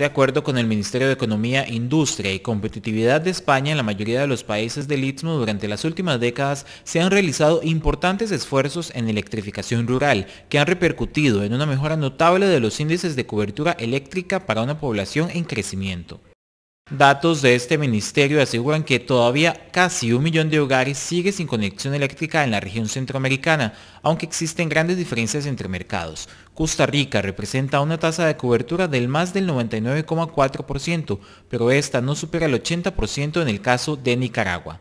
De acuerdo con el Ministerio de Economía, Industria y Competitividad de España, en la mayoría de los países del Istmo durante las últimas décadas se han realizado importantes esfuerzos en electrificación rural que han repercutido en una mejora notable de los índices de cobertura eléctrica para una población en crecimiento. Datos de este ministerio aseguran que todavía casi un millón de hogares sigue sin conexión eléctrica en la región centroamericana, aunque existen grandes diferencias entre mercados. Costa Rica representa una tasa de cobertura del más del 99,4%, pero esta no supera el 80% en el caso de Nicaragua.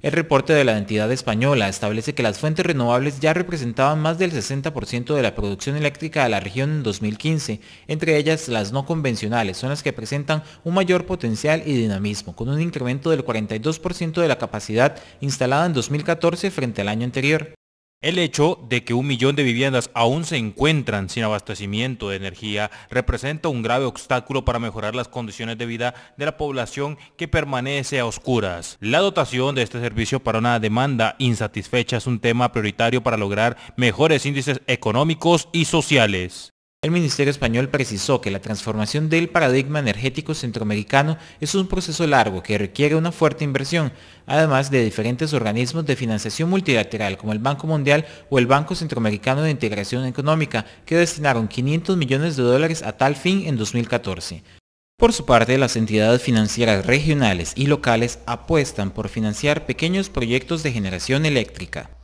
El reporte de la entidad española establece que las fuentes renovables ya representaban más del 60% de la producción eléctrica de la región en 2015. Entre ellas, las no convencionales son las que presentan un mayor potencial y dinamismo, con un incremento del 42% de la capacidad instalada en 2014 frente al año anterior. El hecho de que un millón de viviendas aún se encuentran sin abastecimiento de energía representa un grave obstáculo para mejorar las condiciones de vida de la población que permanece a oscuras. La dotación de este servicio para una demanda insatisfecha es un tema prioritario para lograr mejores índices económicos y sociales. El Ministerio Español precisó que la transformación del paradigma energético centroamericano es un proceso largo que requiere una fuerte inversión, además de diferentes organismos de financiación multilateral como el Banco Mundial o el Banco Centroamericano de Integración Económica, que destinaron 500 millones de dólares a tal fin en 2014. Por su parte, las entidades financieras regionales y locales apuestan por financiar pequeños proyectos de generación eléctrica.